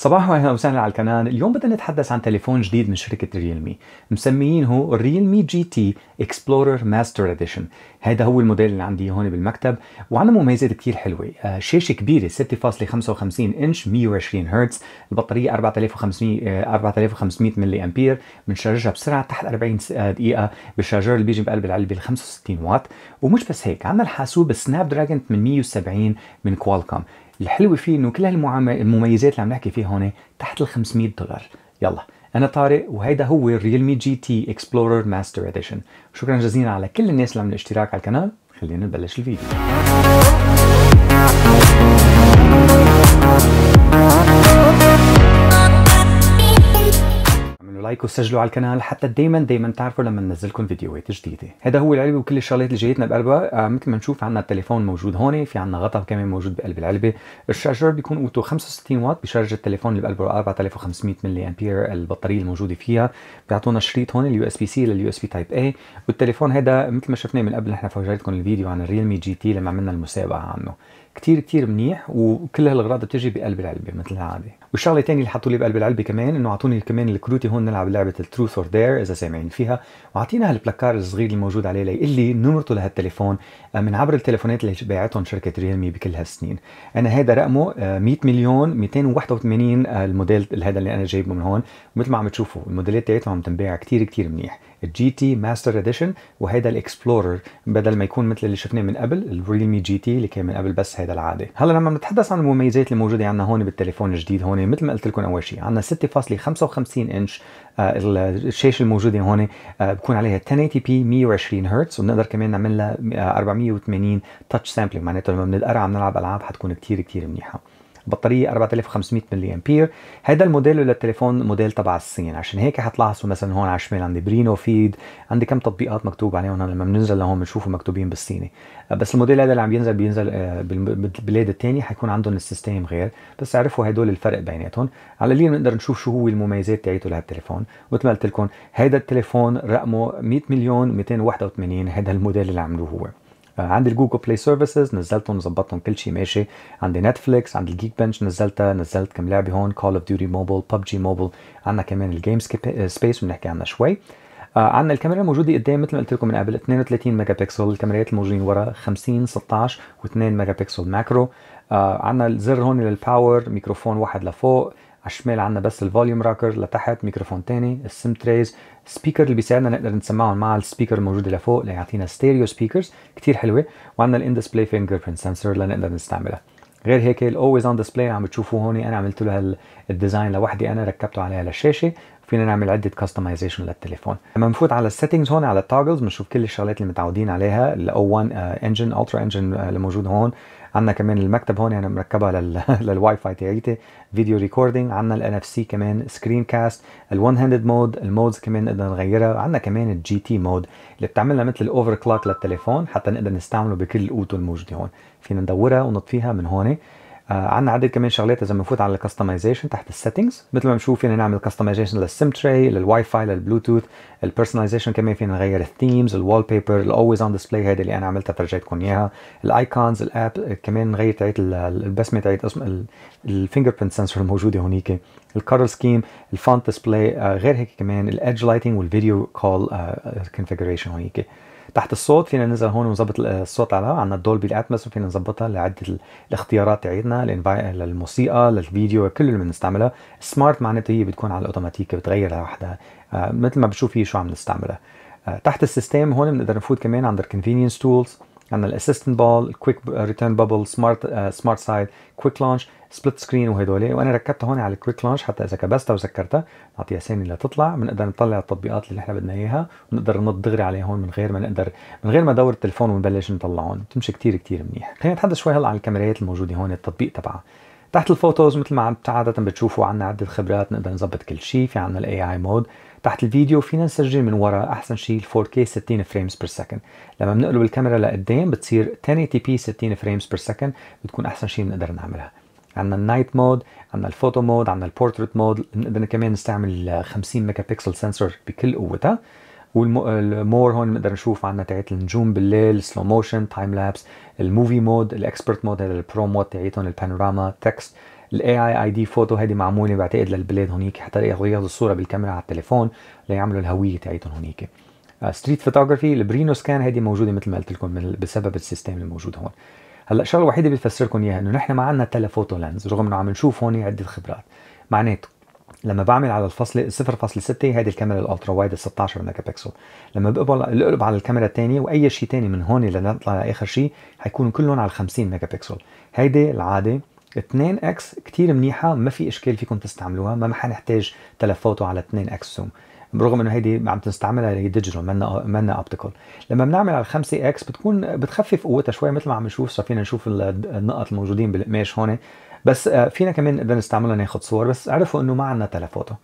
صباح واهلا وسهلا على القناه، اليوم بدنا نتحدث عن تليفون جديد من شركه ريلمي، مسميينه ريلمي جي تي اكسبلورر ماستر اديشن، هذا هو الموديل اللي عندي هون بالمكتب، وعنده مميزات كثير حلوه، آه، شاشه كبيره 6.55 انش 120 هرتز، البطاريه 4500 4500 آه، ملي امبير، بنشارجها بسرعه تحت 40 آه، دقيقه بالشارجر اللي بيجي بقلب العلبه 65 وات ومش بس هيك، عندنا الحاسوب سناب دراجون 870 من كوالكوم، الحلو فيه انه كل هالمميزات اللي عم نحكي فيها هون تحت ال 500 دولار يلا انا طارق وهيدا هو مي جي تي اكسبلورر ماستر اديشن شكرا جزيلا على كل الناس اللي عملوا اشتراك على القناه خلينا نبلش الفيديو لايك وسجلوا على القناه حتى دايما دايما تعرفوا لما ننزلكم فيديوهات جديده هذا هو العلبه وكل الشغلات اللي جايتنا بقلبها آه مثل ما نشوف عندنا التليفون موجود هون في عندنا غطاء كمان موجود بقلب العلبه الشارجر بيكون قوته 65 واط بيشارج التليفون اللي بقلبه 4500 ملي امبير البطاريه الموجوده فيها بيعطونا شريط هون اليو اس بي سي لليو اس بي تايب اي والتليفون هذا مثل ما شفناه من قبل نحن فرجيتكم الفيديو عن الريلمي جي تي لما عملنا المسابقه عنه كتير كتير منيح وكل هالاغراض بتجي بقلب العلبه مثل العاده والشغله الثانيه اللي حطوا لي بقلب العلبه كمان انه اعطوني كمان الكروتي هون نلعب لعبه التروث اور دير اذا سامعين فيها واعطينا هالبلاكار الصغير اللي موجود عليه ليقول لي نمرته لهالتليفون آه، من عبر التليفونات اللي باعتهم شركه ريلمي بكل هالسنين انا هذا رقمه 100 آه، مليون 281 آه، الموديل هذا اللي انا جايبه من هون ومثل ما عم تشوفوا الموديلات تاعتهم عم تنباع كثير كثير منيح الجي تي ماستر اديشن وهيدا الاكسبلورر بدل ما يكون مثل اللي شفناه من قبل الريلمي جي تي اللي كان من قبل بس هيدا العادي هلا لما بنتحدث عن المميزات الموجوده عندنا هون بالتليفون الجديد هون مثل ما قلت لكم اول شيء عندنا 6.55 انش آه، الشاشه الموجوده هون آه، بكون عليها 1080 بي 120 هرتز وبنقدر كمان نعمل لها 480 تاتش سامبلينج معناته لما بنقرا عم نلعب العاب حتكون كثير كثير منيحه بطاريه 4500 ملي امبير هذا الموديل للتليفون موديل تبع الصين عشان هيك حتلاحظوا مثلا هون على الشمال عندي برينو فيد عندي كم تطبيقات مكتوب عليهم لما بننزل لهون بنشوفهم مكتوبين بالصيني بس الموديل هذا اللي عم ينزل بينزل آه، بالبلاد الثانيه حيكون عندهم السيستم غير بس عرفوا هدول الفرق بيناتهم على القليل بنقدر نشوف شو هو المميزات تاعيته لهالتليفون مثل ما قلت لكم هذا التليفون رقمه 100 مليون 281 هذا الموديل اللي عملوه هو عندي الجوجل بلاي سيرفيسز نزلتهم وظبطتهم كل شيء ماشي عندي نتفليكس عندي الجيك بنش نزلتها نزلت كم لعبه هون كول اوف ديوتي موبايل ببجي موبايل عندنا كمان الجيم سبيس بنحكي عنها شوي آه، عندنا الكاميرا الموجوده قدام مثل ما قلت لكم من قبل 32 ميجا بكسل الكاميرات الموجودين ورا 50 16 و2 ميجا بكسل ماكرو آه، عندنا الزر هون للباور ميكروفون واحد لفوق على الشمال عندنا بس الفوليوم راكر لتحت ميكروفون تاني السم تريز سبيكر اللي بيساعدنا نقدر نسمعهم مع السبيكر الموجوده لفوق ليعطينا ستيريو سبيكرز كتير حلوه وعندنا الان ديسبلاي فينجر برنت سنسور لنقدر نستعملها غير هيك الاولويز اون ديسبلاي عم بتشوفوه هون انا عملت له الديزاين لوحدي انا ركبته عليها للشاشه فينا نعمل عده كاستمايزيشن للتليفون لما نفوت على السيتنجز هون على التوجلز بنشوف كل الشغلات اللي متعودين عليها الاو 1 انجن الترا انجن اللي موجود هون عندنا كمان المكتب هون يعني مركبها لل... للواي فاي تاعيتي فيديو ريكوردينج عندنا الان اف سي كمان سكرين كاست الون هاندد مود المودز كمان نقدر نغيرها عندنا كمان الجي تي مود اللي بتعملنا مثل الاوفر كلوك للتليفون حتى نقدر نستعمله بكل القوته الموجوده هون فينا ندورها ونطفيها من هون آه، عندنا عدد كمان شغلات اذا بنفوت على الكستمايزيشن تحت السيتنجز مثل ما بنشوف فينا نعمل كستمايزيشن للسيم تراي للواي فاي للبلوتوث البيرسوناليزيشن كمان فينا نغير الثيمز الوول بيبر الاولويز اون ديسبلاي هيدي اللي انا عملتها فرجيتكم اياها الايكونز الاب كمان نغير تاعت البسمه تاعت اسم الفينجر برنت سنسور الموجوده هونيك الكلر سكيم الفونت ديسبلاي غير هيك كمان الادج لايتنج والفيديو كول كونفيجريشن هونيك تحت الصوت فينا ننزل هون ونظبط الصوت على عندنا الدولبي الاتموس فينا نظبطها لعده الاختيارات تاعتنا للموسيقى للفيديو كل اللي بنستعملها سمارت معناته هي بتكون على الاوتوماتيك بتغير لوحدها آه، مثل ما بتشوف هي شو عم نستعملها آه، تحت السيستم هون بنقدر نفوت كمان عند الكونفينينس تولز عندنا الاسيستنت بول كويك ريتيرن بابل سمارت سمارت سايد كويك لانش سبليت سكرين وهدول وانا ركبتها هون على الكويك لانش حتى اذا كبستها وسكرتها نعطيها ثاني لتطلع بنقدر نطلع التطبيقات اللي احنا بدنا اياها ونقدر ننط دغري عليها هون من غير ما نقدر من غير ما ادور التليفون ونبلش نطلع هون بتمشي كثير كثير منيح خلينا نتحدث شوي هلا عن الكاميرات الموجوده هون التطبيق تبعها تحت الفوتوز مثل ما عادة بتشوفوا عنا عدة خبرات نقدر نظبط كل شيء في عنا الاي اي مود تحت الفيديو فينا نسجل من ورا احسن شيء 4K 60 فريمز بير سكند لما بنقلب الكاميرا لقدام بتصير 1080p 60 فريمز بير سكند بتكون احسن شيء بنقدر نعملها عندنا النايت مود عندنا الفوتو مود عندنا البورتريت مود بنقدر كمان نستعمل 50 ميجا بكسل سنسور بكل قوتها والمور هون بنقدر نشوف عندنا تاعت النجوم بالليل سلو موشن تايم لابس الموفي مود الاكسبرت مود هذا البرو مود تاعتهم البانوراما تكست الاي اي اي دي فوتو هذه معموله بعتقد للبلاد هونيك حتى ياخذوا الصوره بالكاميرا على التليفون ليعملوا الهويه تاعتهم هونيك ستريت آه، فوتوغرافي البرينو سكان هذه موجوده مثل ما قلت لكم بسبب السيستم الموجود هون هلا الشغله الوحيده اللي بفسر لكم اياها انه نحن ما عندنا تلفوتو لينز رغم انه عم نشوف هون عده خبرات معناته لما بعمل على الفصل 0.6 هذه الكاميرا الالترا وايد 16 ميجا بكسل لما بقبل على الكاميرا الثانيه واي شيء ثاني من هون لنطلع لاخر شيء حيكونوا كلهم على 50 ميجا بكسل هيدي العاده 2 اكس كثير منيحه ما في اشكال فيكم تستعملوها ما حنحتاج تلف فوتو على 2 اكس زوم برغم انه هيدي عم تستعملها هي ديجيتال منا منا اوبتيكال لما بنعمل على 5 اكس بتكون بتخفف قوتها شوي مثل ما عم نشوف صار فينا نشوف النقط الموجودين بالقماش هون بس آه، فينا كمان اذا نستعملها ناخذ صور بس عرفوا انه ما عندنا تلفوتو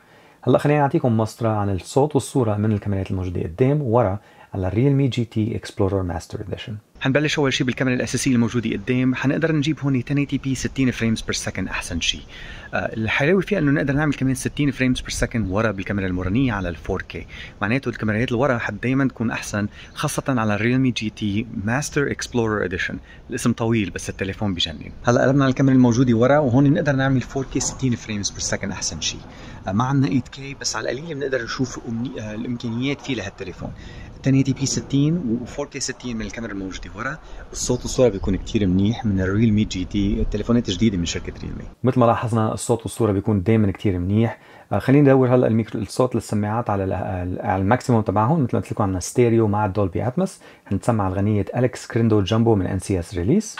هلا خليني اعطيكم مصدر عن الصوت والصوره من الكاميرات الموجوده قدام وورا على مي جي تي اكسبلورر ماستر اديشن حنبلش اول شيء بالكاميرا الاساسيه الموجوده قدام حنقدر نجيب هون 1080 بي 60 فريمز بير سكند احسن شيء آه، الحلاوه فيها انه نقدر نعمل كمان 60 فريمز بير سكند ورا بالكاميرا المرنيه على ال 4K معناته الكاميرات اللي ورا حد دائما تكون احسن خاصه على الريلمي جي تي ماستر اكسبلورر اديشن الاسم طويل بس التليفون بجنن هلا قلبنا على الكاميرا الموجوده ورا وهون بنقدر نعمل 4K 60 فريمز بير سكند احسن شيء آه، ما عندنا 8K بس على القليل بنقدر نشوف آه، الامكانيات فيه لهالتليفون 1080 بي 60 و 4K 60 من الكاميرا الموجوده ورا الصوت والصوره بيكون كثير منيح من الريل مي جي تي التليفونات الجديده من شركه ريل مي مثل ما لاحظنا الصوت والصوره بيكون دائما كثير منيح آه، خلينا ندور هلا الميكرو الصوت للسماعات على على الماكسيموم تبعهم مثل ما قلت لكم عندنا ستيريو مع الدولبي اتمس حنسمع الغنيه الكس كريندو جامبو من ان سي اس ريليس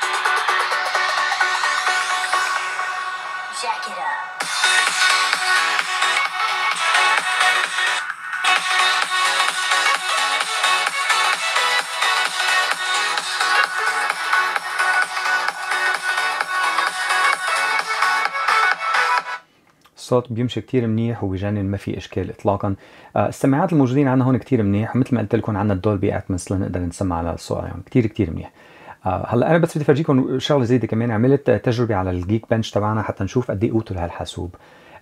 الصوت بيمشي كتير منيح وبيجنن ما في اشكال اطلاقا آه، السماعات الموجودين عندنا هون كتير منيح مثل ما قلت لكم عندنا الدولبي اتمس لنقدر نسمع على الصوت يعني كتير كتير منيح آه، هلا انا بس بدي افرجيكم شغله زياده كمان عملت تجربه على الجيك بنش تبعنا حتى نشوف قد ايه قوته لهالحاسوب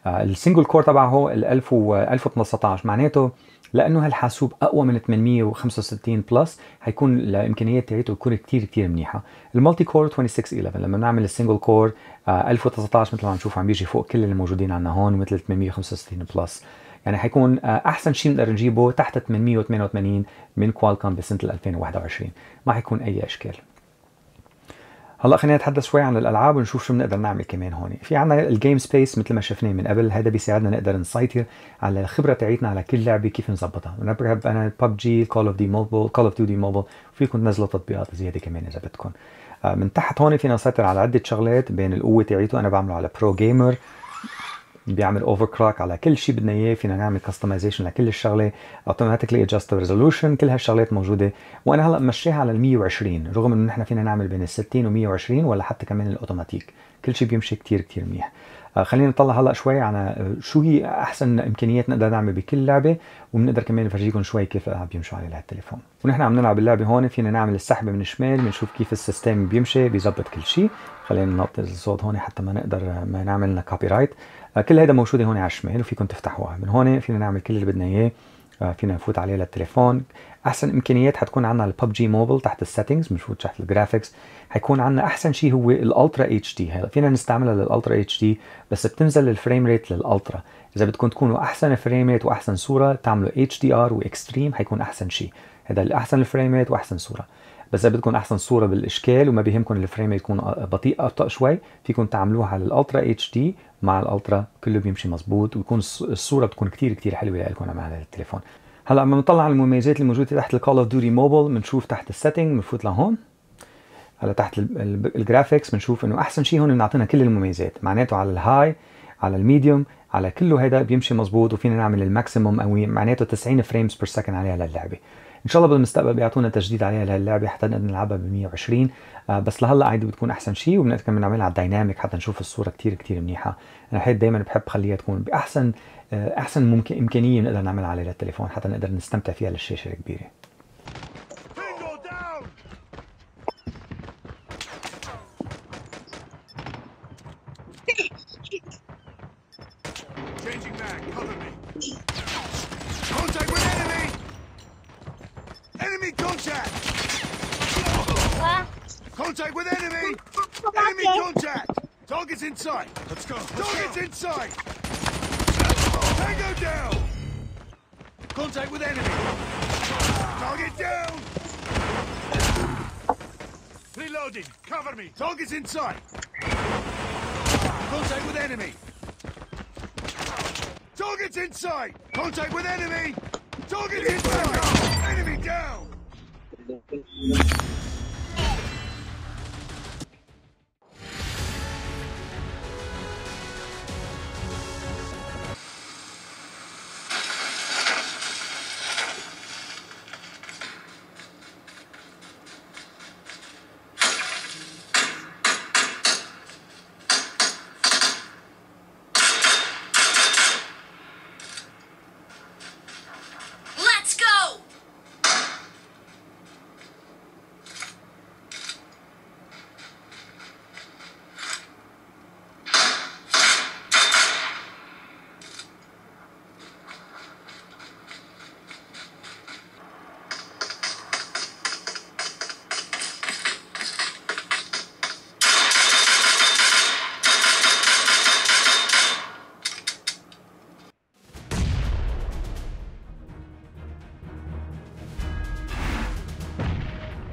آه، السنجل كور تبعه ال 1000 1019 معناته لانه هالحاسوب اقوى من 865 بلس حيكون الامكانيات تاعته تكون كثير كثير منيحه المالتي كور 2611 لما بنعمل السنجل كور 1019 مثل ما عم نشوف عم بيجي فوق كل الموجودين عندنا هون مثل 865 بلس يعني حيكون آه، احسن شيء بنقدر نجيبه تحت 888 من كوالكم بسنه 2021 ما حيكون اي اشكال هلا خلينا نتحدث شوي عن الالعاب ونشوف شو بنقدر نعمل كمان هون في عنا الجيم سبيس مثل ما شفناه من قبل هذا بيساعدنا نقدر نسيطر على الخبره تاعتنا على كل لعبه كيف نظبطها ونبرهب انا ببجي كول اوف دي موبل كول اوف دي موبل فيكم تنزلوا تطبيقات زياده كمان اذا بدكم آه، من تحت هون فينا نسيطر على عده شغلات بين القوه تاعيته انا بعمله على برو جيمر بيعمل اوفر كراك على كل شيء بدنا اياه فينا نعمل كستمايزيشن لكل الشغله اوتوماتيكلي ادجست ريزولوشن كل هالشغلات موجوده وانا هلا مشيها على ال 120 رغم انه نحن فينا نعمل بين ال 60 و 120 ولا حتى كمان الاوتوماتيك كل شيء بيمشي كثير كثير منيح آه، خلينا نطلع هلا شوي على آه، شو هي احسن امكانيات نقدر نعمل بكل لعبه وبنقدر كمان نفرجيكم شوي كيف آه، بيمشوا عليه التليفون ونحن عم نلعب اللعبه هون فينا نعمل السحبه من الشمال بنشوف كيف السيستم بيمشي بيظبط كل شيء خلينا ننطي الصوت هون حتى ما نقدر ما نعمل لنا كوبي رايت كل هيدا موجود هون على الشمال وفيكم تفتحوها من هون فينا نعمل كل اللي بدنا اياه آه، فينا نفوت عليه للتليفون احسن امكانيات حتكون عندنا الببجي موبل تحت السيتنجز بنفوت تحت الجرافيكس حيكون عندنا احسن شيء هو الالترا اتش دي هلا فينا نستعملها للالترا اتش دي بس بتنزل الفريم ريت للالترا اذا بدكم تكونوا احسن فريم ريت واحسن صوره تعملوا اتش دي ار واكستريم حيكون احسن شيء هذا الاحسن الفريم ريت واحسن صوره بس اذا بدكم احسن صوره بالاشكال وما بيهمكم الفريم يكون بطيء ابطا شوي فيكم تعملوها على الالترا اتش دي مع الالترا كله بيمشي مزبوط ويكون الصوره بتكون كثير كثير حلوه لكم على التليفون هلا لما بنطلع على المميزات الموجوده تحت الكول اوف ديوتي موبايل بنشوف تحت السيتنج بنفوت لهون على تحت الجرافيكس بنشوف انه احسن شيء هون بنعطينا كل المميزات معناته على الهاي على الميديوم على كله هيدا بيمشي مزبوط وفينا نعمل الماكسيموم او معناته 90 فريمز بير سكند عليها للعبه ان شاء الله بالمستقبل بيعطونا تجديد عليها لهاللعبه حتى نقدر نلعبها ب 120 آه، بس لهلا عادي بتكون احسن شيء وبنقدر كمان نعملها على الدايناميك حتى نشوف الصوره كثير كثير منيحه انا حيت دائما بحب خليها تكون باحسن آه، احسن ممكن امكانيه بنقدر نعملها عليها للتليفون حتى نقدر نستمتع فيها للشاشه الكبيره Contact with enemy! Enemy contact! Contact with enemy! enemy contact! Target's in sight. Let's go. Let's Target's go. in sight. Tango down! Contact with enemy. Target down! Reloading. Cover me. Target's in sight. Contact with enemy. Target's in sight! Contact with enemy! Target in sight! Enemy down!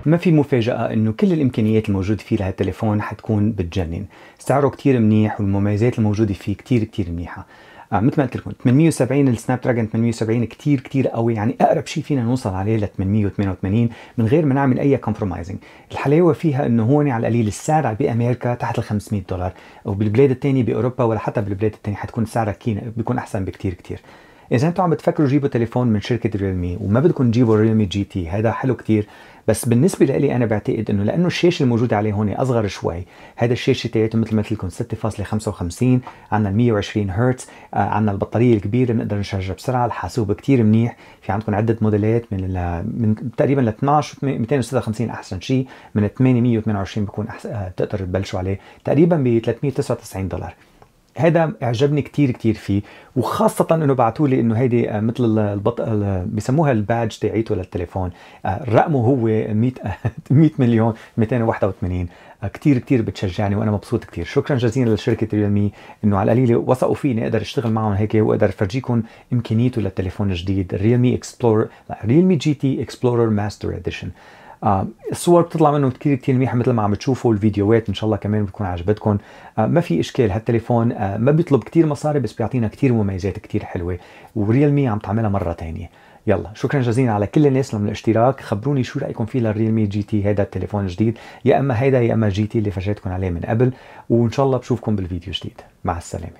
ما في مفاجأة انه كل الامكانيات الموجودة فيه لهالتليفون حتكون بتجنن، سعره كتير منيح والمميزات الموجودة فيه كتير كتير منيحة. آه مثل ما قلت لكم 870 السناب دراجون 870 كتير كتير قوي يعني اقرب شيء فينا نوصل عليه ل 888 من غير ما نعمل اي كومبرومايزنج، الحلاوه فيها انه هون على القليل السعر بامريكا تحت ال 500 دولار وبالبلاد الثانيه باوروبا ولا حتى بالبلاد الثانيه حتكون سعرها بيكون احسن بكتير كتير. اذا انتم عم بتفكروا تجيبوا تليفون من شركه ريلمي وما بدكم تجيبوا ريلمي جي تي هذا حلو كتير بس بالنسبه لي انا بعتقد انه لانه الشاشه الموجوده عليه هون اصغر شوي هذا الشاشه تاعته مثل ما قلت لكم 6.55 عندنا 120 هرتز آه، عندنا البطاريه الكبيره بنقدر نشارجها بسرعه الحاسوب كتير منيح في عندكم عده موديلات من من تقريبا ل 12 256 احسن شيء من 828 بكون أحسن تقدر تبلشوا عليه تقريبا ب 399 دولار هذا اعجبني كثير كثير فيه وخاصه انه بعثوا لي انه هيدي آه، مثل البط بسموها البادج تاعيته للتليفون آه، رقمه هو 100 100 مليون 281 كثير كثير بتشجعني وانا مبسوط كثير شكرا جزيلا لشركه ريلمي مي انه على القليله وثقوا فيني اقدر اشتغل معهم هيك واقدر افرجيكم امكانيته للتليفون الجديد ريلمي مي اكسبلور ريلمي مي جي تي اكسبلورر ماستر اديشن آه الصور بتطلع منهم كثير كثير منيحه مثل ما عم بتشوفوا الفيديوهات ان شاء الله كمان بتكون عجبتكم آه ما في اشكال هالتليفون آه ما بيطلب كثير مصاري بس بيعطينا كثير مميزات كثير حلوه وريلمي عم تعملها مره ثانيه يلا شكرا جزيلا على كل الناس من الاشتراك خبروني شو رايكم فيه للريلمي جي تي هذا التليفون الجديد يا اما هيدا يا اما جي تي اللي فرجيتكم عليه من قبل وان شاء الله بشوفكم بالفيديو جديد مع السلامه